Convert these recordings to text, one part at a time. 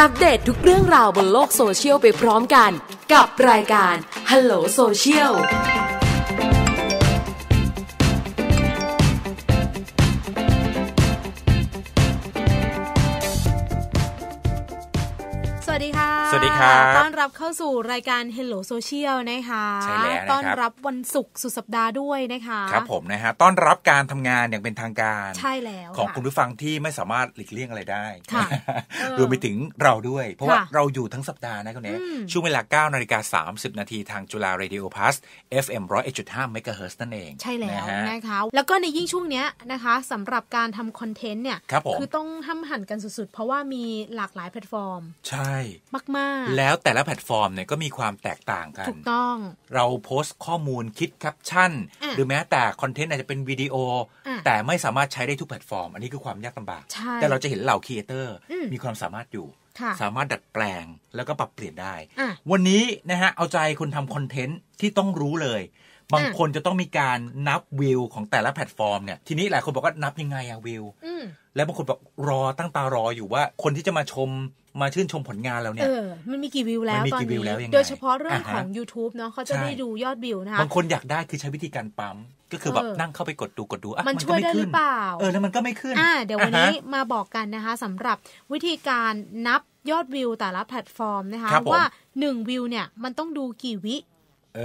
อัปเดตททุกเรื่องราวบนโลกโซเชียลไปพร้อมกันกับรายการ Hello Social วัสดีค่ะสวัสดีครับ ต้อนรับเข้าสู่รายการ Hello Social นะคะใช่แล้วต้อนรับวันศุกร์สุดสัปดาห์ด้วยนะคะครับผมนะฮะต้อนรับการทำงานอย่างเป็นทางการใช่แล้วของคุณผู้ฟังที่ไม่สามารถหลีกเลี่ยงอะไรได้รวมไปถึงเราด้วย เพราะว่าเราอยู่ทั้งสัปดาห์นะคุณเนช่วงเวลา9นาฬิกาิบนาทีทางจุฬา Radio Plus FM ะเฮิร์ตนั่นเองใช่แล้วนะคะแล้วก็ในยิ่งช่วงเนี้ยนะคะสำหรับการทำคอนเทนต์เนี่ยคือต้องห้ามหันกันสุดๆ เพราะว่ามีหลากหลายแพลตฟอร์ม ใช่มากๆ แล้วแต่ละแพลตฟอร์มเนี่ยก็มีความแตกต่างกัน ถูกต้อง เราโพสต์ข้อมูลคิดแคปชั่น หรือแม้แต่คอนเทนต์อาจจะเป็นวิดีโอ แต่ไม่สามารถใช้ได้ทุกแพลตฟอร์ม อันนี้คือความยากลำบาก แต่เราจะเห็นเหล่าครีเอเตอร์ มีความสามารถอยู่ สามารถดัดแปลงแล้วก็ปรับเปลี่ยนได้ วันนี้นะฮะเอาใจคนทำคอนเทนต์ที่ต้องรู้เลยบางคนจะต้องมีการนับวิวของแต่ละแพลตฟอร์มเนี่ยทีนี้หลายคนบอกว่านับยังไงอะวิวแล้วบางคนบอกรอตั้งตารออยู่ว่าคนที่จะมาชมมาชื่นชมผลงานเราเนี่ยมันมีกี่วิวแล้วตอนนี้โดยเฉพาะเรื่องของ YouTube เนาะเขาจะได้ดูยอดวิวนะคะบางคนอยากได้คือใช้วิธีการปั๊ม ก็คือแบบนั่งเข้าไปกดดูกดดูอ่ะมันช่วยได้หรือเปล่าเออแล้วมันก็ไม่ขึ้นอ่าเดี๋ยววันนี้มาบอกกันนะคะ สำหรับวิธีการนับยอดวิวแต่ละแพลตฟอร์มนะคะว่า1วิวเนี่ยมันต้องดูกี่วิเอ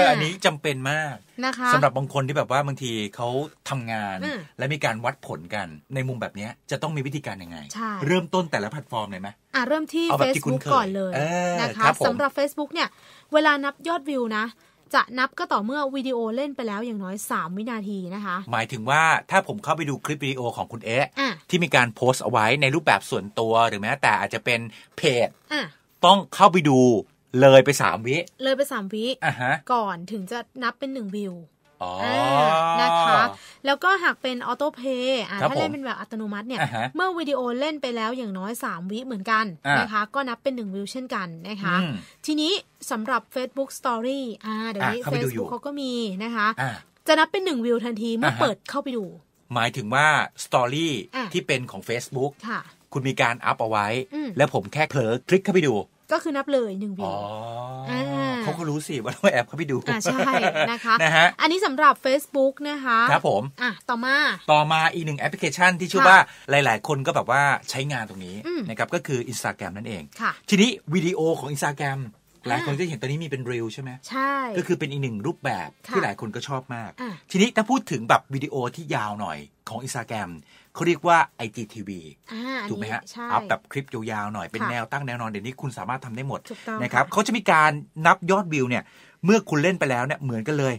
อ อันนี้จำเป็นมากนะคะสำหรับบางคนที่แบบว่าบางทีเขาทำงาน และมีการวัดผลกันในมุมแบบนี้จะต้องมีวิธีการยังไง เริ่มต้นแต่ละแพลตฟอร์มเลยไหมอ่ะเริ่มที่ Facebook ก่อนเลยนะคะสำหรับ Facebook เนี่ยเวลานับยอดวิวนะ จะนับก็ต่อเมื่อวิดีโอเล่นไปแล้วอย่างน้อย 3 วินาทีนะคะ หมายถึงว่าถ้าผมเข้าไปดูคลิปวิดีโอของคุณเอ๊ะที่มีการโพสต์เอาไว้ในรูปแบบส่วนตัว หรือแม้แต่อาจจะเป็นเพจต้องเข้าไปดูเลยไปสามวิเลยไปสามวิอ่ะฮะก่อนถึงจะนับเป็นหนึ่งวิวนะคะ แล้วก็หากเป็นออโต้เพย์ถ้าเล่นเป็นแบบอัตโนมัติเนี่ยเมื่อวิดีโอเล่นไปแล้วอย่างน้อย 3 วิเหมือนกันนะคะก็นับเป็น 1 วิวเช่นกันนะคะ ทีนี้สำหรับ Facebook Story อ่าเดี๋ยวนี้ Facebook เขาก็มีนะคะจะนับเป็น 1 วิวทันทีเมื่อเปิดเข้าไปดู หมายถึงว่าสตอรี่ที่เป็นของ Facebook คุณมีการอัพเอาไว้ แล้วผมแค่เผลอคลิกเข้าไปดูก็คือนับเลยหนึ่งวิวเขาก็รู้สิว่าเราแอบเขาไปดูอ่าใช่ นะคะ นะฮะ อันนี้สำหรับ Facebook นะคะครับผม อ่ะ ต่อมา ต่อมาอีกหนึ่งแอปพลิเคชันที่ชื่อว่า หลายๆ คนก็แบบว่าใช้งานตรงนี้นะครับ ก็คือ Instagram นั่นเอง ทีนี้วิดีโอของ Instagram หลายคนก็เห็นตอนนี้มีเป็นรีลใช่ไหม ใช่ ก็คือเป็นอีกหนึ่งรูปแบบที่หลายคนก็ชอบมาก ทีนี้ถ้าพูดถึงแบบวิดีโอที่ยาวหน่อยของอินสตาแกรมเขาเรียกว่า IGTV ถูกไหมฮะ อัพแบบคลิปยาวๆหน่อยเป็นแนวตั้งแนวนอนเดี๋ยวนี้คุณสามารถทำได้หมดนะครับเขาจะมีการนับยอดวิวเนี่ยเมื่อคุณเล่นไปแล้วเนี่ยเหมือนกันเลย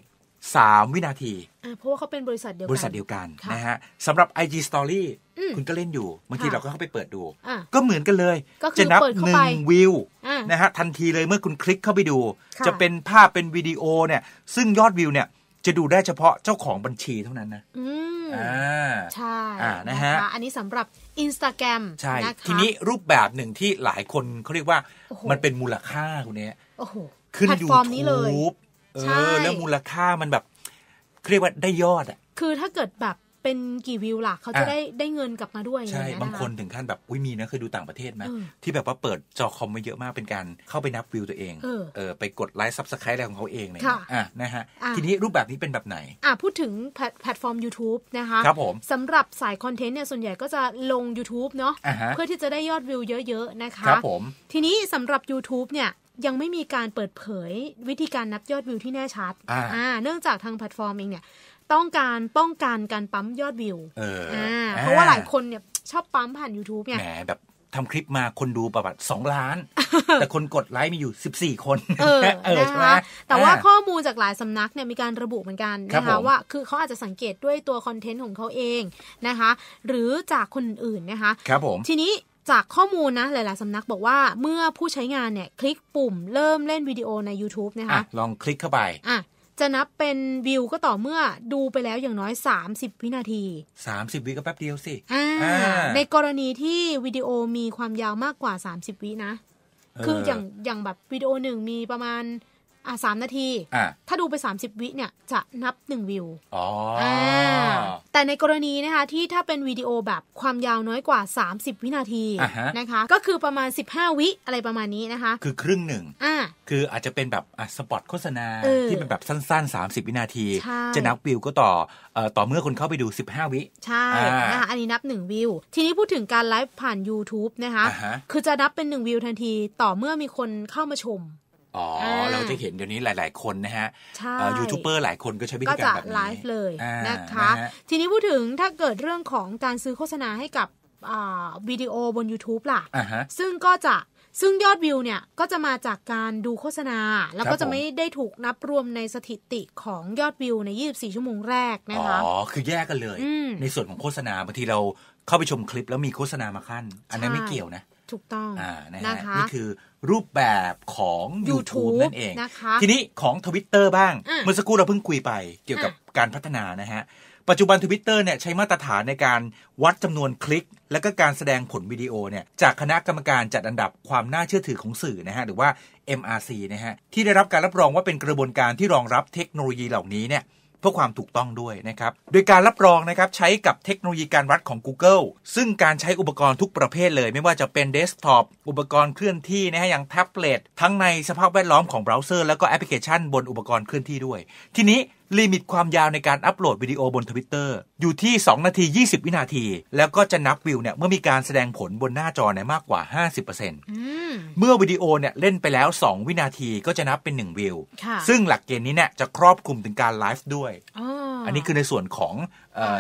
3 วินาทีเพราะว่าเขาเป็นบริษัทเดียวกัน บริษัทเดียวกันนะฮะสำหรับ IG Story คุณก็เล่นอยู่บางทีเราก็เข้าไปเปิดดู ก็เหมือนกันเลย จะนับหนึ่งวิวนะฮะ ทันทีเลยเมื่อคุณคลิกเข้าไปดู จะเป็นภาพเป็นวิดีโอเนี่ยซึ่งยอดวิวเนี่ยจะดูได้เฉพาะเจ้าของบัญชีเท่านั้นนะอ่าใช่นะฮะอันนี้สำหรับ Instagram ใช่ทีนี้รูปแบบหนึ่งที่หลายคนเขาเรียกว่ามันเป็นมูลค่าคุณเนี้ยขึ้นยูทูบเออแล้วมูลค่ามันแบบเรียกว่าได้ยอดอ่ะคือถ้าเกิดแบบเป็นกี่วิวล่ะเขาจะได้ได้เงินกลับมาด้วยใช่ บางคนถึงขั้นแบบอุ้ยมีนะเคยดูต่างประเทศไหมที่แบบว่าเปิดจอคอมมาเยอะมากเป็นการเข้าไปนับวิวตัวเองเออไปกดไลค์ซับสไครต์อะไรของเขาเองเนี่ยอ่ะนะฮะทีนี้รูปแบบนี้เป็นแบบไหนอ่ะพูดถึงแพลตฟอร์ม YouTube นะคะครับผมสำหรับสายคอนเทนต์เนี่ยส่วนใหญ่ก็จะลง YouTube เนาะเพื่อที่จะได้ยอดวิวเยอะๆนะคะครับผมทีนี้สำหรับ YouTube เนี่ยยังไม่มีการเปิดเผยวิธีการนับยอดวิวที่แน่ชัดอ่าเนื่องจากทางแพลตฟอร์มเองเนี่ย ต้องการป้องกันการปั๊มยอดวิวอ่าเพราะว่าหลายคนเนี่ยชอบปั๊มผ่าน YouTube เนี่ยแหมแบบทำคลิปมาคนดูประมาณสองล้าน แต่คนกดไลค์มีอยู่ 14 คน เออเออนะคะแต่ว่าข้อมูลจากหลายสำนักเนี่ยมีการระบุเหมือนกันนะคะว่า คือเขาอาจจะสังเกตด้วยตัวคอนเทนต์ของเขาเองนะคะ หรือจากคนอื่นนะคะครับผมทีนี้จากข้อมูลนะหลายๆสำนักบอกว่าเมื่อผู้ใช้งานเนี่ยคลิกปุ่มเริ่มเล่นวิดีโอใน YouTube นะคะลองคลิกเข้าไปอ่ะจะนับเป็นวิวก็ต่อเมื่อดูไปแล้วอย่างน้อย 30 วินาที 30 วิก็แป๊บเดียวสิในกรณีที่วิดีโอมีความยาวมากกว่า 30 วินะคืออย่างอย่างแบบวิดีโอหนึ่งมีประมาณอ่ะสามนาทีถ้าดูไป 30 วิเนี่ยจะนับ 1 วิวแต่ในกรณีนะคะที่ถ้าเป็นวิดีโอแบบความยาวน้อยกว่า 30 วินาทีนะคะก็คือประมาณ 15 วิอะไรประมาณนี้นะคะคือครึ่งหนึ่งอ่าคืออาจจะเป็นแบบ สปอตโฆษณาที่เป็นแบบสั้นๆ 30 วินาที จะนับวิวก็ต่ออต่อเมื่อคนเข้าไปดู 15 วิใช่นะคะอันนี้นับ 1 วิวทีนี้พูดถึงการไลฟ์ผ่าน YouTube นะคะคือจะนับเป็น1วิวทันทีต่อเมื่อมีคนเข้ามาชมอ๋อเราจะเห็นเดี๋ยวนี้หลาย ๆ คนนะฮะยูทูบเบอร์หลายคนก็ใช้วิธีการแบบนี้ไลฟ์เลยนะคะ ทีนี้พูดถึงถ้าเกิดเรื่องของการซื้อโฆษณาให้กับวิดีโอบน YouTube ล่ะ ซึ่งก็จะซึ่งยอดวิวเนี่ย ก็จะมาจากการดูโฆษณาแล้วก็จะไม่ได้ถูกนับรวมในสถิติของยอดวิวใน 24 ชั่วโมงแรกนะคะอ๋อคือแยกกันเลย ในส่วนของโฆษณาบางทีเราเข้าไปชมคลิปแล้วมีโฆษณามาขั้น อันนั้นไม่เกี่ยวนะถูกต้องอะนะฮะนี่คือรูปแบบของ YouTube, นั่นเองนะคะทีนี้ของทวิตเตอร์บ้าง เมื่อสักครู่เราเพิ่งคุยไปเกี่ยวกับการพัฒนานะฮะปัจจุบันทวิตเตอร์เนี่ยใช้มาตรฐานในการวัดจำนวนคลิกและก็การแสดงผลวิดีโอเนี่ยจากคณะกรรมการจัดอันดับความน่าเชื่อถือของสื่อนะฮะหรือว่า MRC นะฮะที่ได้รับการรับรองว่าเป็นกระบวนการที่รองรับเทคโนโลยีเหล่านี้เนี่ยพื่อความถูกต้องด้วยนะครับ โดยการรับรองนะครับ ใช้กับเทคโนโลยีการวัดของ Google ซึ่งการใช้อุปกรณ์ทุกประเภทเลย ไม่ว่าจะเป็นเดสก์ท็อปอุปกรณ์เคลื่อนที่นะฮะอย่างแท็บเล็ตทั้งในสภาพแวดล้อมของเบราว์เซอร์แล้วก็แอปพลิเคชันบนอุปกรณ์เคลื่อนที่ด้วย ทีนี้ลิมิตความยาวในการอัปโหลดวิดีโอบนทวิตเตอร์อยู่ที่ 2 นาที 20 วินาที แล้วก็จะนับวิวเนี่ยเมื่อมีการแสดงผลบนหน้าจอในมากกว่า 50%เมื่อวิดีโอเนี่ยเล่นไปแล้ว 2 วินาทีก็จะนับเป็น 1 วิวซึ่งหลักเกณฑ์นี้เนี่ยจะครอบคลุมถึงการไลฟ์ด้วยอันนี้คือในส่วนของ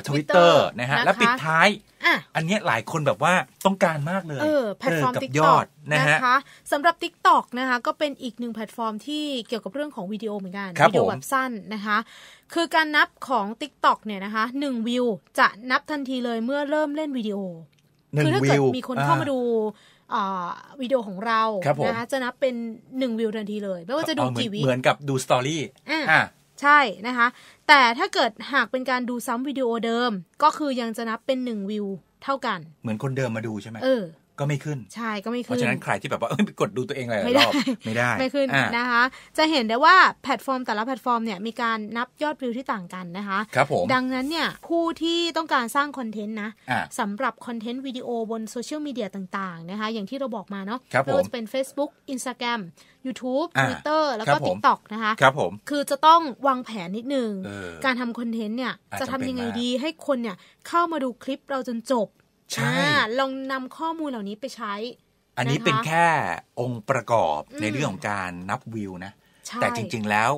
ทวิตเตอร์นะฮะแล้วปิดท้าย อันนี้หลายคนแบบว่าต้องการมากเลยเออแพลตฟอร์มติ๊กต็อกนะคะสำหรับ TikTok นะคะก็เป็นอีกหนึ่งแพลตฟอร์มที่เกี่ยวกับเรื่องของวิดีโอเหมือนกันวิดีโอแบบสั้นนะคะคือการนับของ TikTok เนี่ยนะคะหนึ่งวิวจะนับทันทีเลยเมื่อเริ่มเล่นวิดีโอ คือถ้าเกิดมีคนเข้ามาดูวิดีโอของเรานะคะจะนับเป็น1วิวทันทีเลยไม่ว่าจะดูกี่วิเหมือนกับดูสตอรี่อ่าใช่นะคะ แต่ถ้าเกิดหากเป็นการดูซ้ำวิดีโอเดิมก็คือยังจะนับเป็นหนึ่งวิวเท่ากัน เหมือนคนเดิมมาดูใช่ไหมเออก็ไม่ขึ้น ใช่ ก็ไม่ขึ้น เพราะฉะนั้นใครที่แบบว่า เออกดดูตัวเองอะไรรอบไม่ได้ ไม่ขึ้นนะคะจะเห็นได้ว่าแพลตฟอร์มแต่ละแพลตฟอร์มเนี่ยมีการนับยอดวิวที่ต่างกันนะคะครับผมดังนั้นเนี่ยผู้ที่ต้องการสร้างคอนเทนต์นะสำหรับคอนเทนต์วิดีโอบนโซเชียลมีเดียต่างๆนะคะอย่างที่เราบอกมาเนาะคมับผาจะเป็น Facebook Instagram YouTube Twitter แล้วก็ TikTok นะคะครับผมคือจะต้องวางแผนนิดนึงการทำคอนเทนต์เนี่ยจะทำยังไงดีให้คนเนี่ยเข้ามาดูคลิปเราจนจบใช่ ลองนำข้อมูลเหล่านี้ไปใช้ อันนี้เป็นแค่องค์ประกอบในเรื่องของการนับวิวนะ แต่จริงๆ แล้ว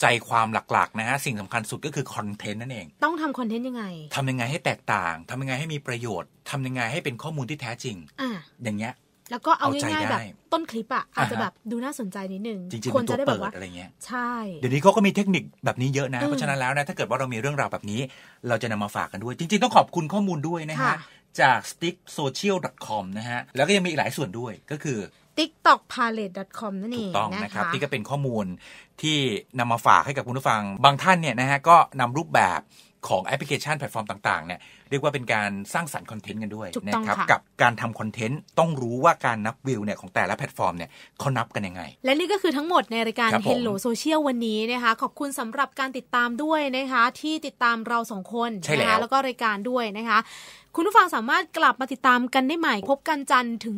ใจความหลักๆนะฮะสิ่งสำคัญสุดก็คือคอนเทนต์นั่นเอง ต้องทำคอนเทนต์ยังไง ทำยังไงให้แตกต่าง ทำยังไงให้มีประโยชน์ ทำยังไงให้เป็นข้อมูลที่แท้จริง อ่า อย่างเงี้ยแล้วก็เอาง่ายๆแบบต้นคลิปอะอาจจะแบบดูน่าสนใจนิดนึงคนจะได้แบบว่าอะไรเงี้ย ใช่เดี๋ยวนี้เขาก็มีเทคนิคแบบนี้เยอะนะ เพราะฉะนั้นแล้วนะถ้าเกิดว่าเรา มีเรื่องราวแบบนี้ เราจะนำมาฝากกันด้วย จริง ๆต้องขอบคุณข้อมูลด้วยนะฮะจาก sticksocial.com นะฮะ แล้วก็ยังมีอีกหลายส่วนด้วย ก็คือ tiktokpalette.com นั่นเองถูกต้องนะครับที่ก็เป็นข้อมูลที่นำมาฝากให้กับคุณผู้ฟัง บางท่านเนี่ย นะฮะ ก็นำรูปแบบของแอปพลิเคชันแพลตฟอร์มต่างๆเนี่ยรียกว่าเป็นการสร้างสรรค์คอนเทนต์กันด้วยนะครับกับการทำคอนเทนต์ต้องรู้ว่าการนับวิวเนี่ยของแต่ละแพลตฟอร์มเนี่ยเขานับกันยังไง และนี่ก็คือทั้งหมดในรายการ Hello Social วันนี้นะคะขอบคุณสำหรับการติดตามด้วยนะคะที่ติดตามเราสองคนนะคะแล้วก็รายการด้วยนะคะคุณผู้ฟังสามารถกลับมาติดตามกันได้ใหม่ พบกันจันทร์ถึง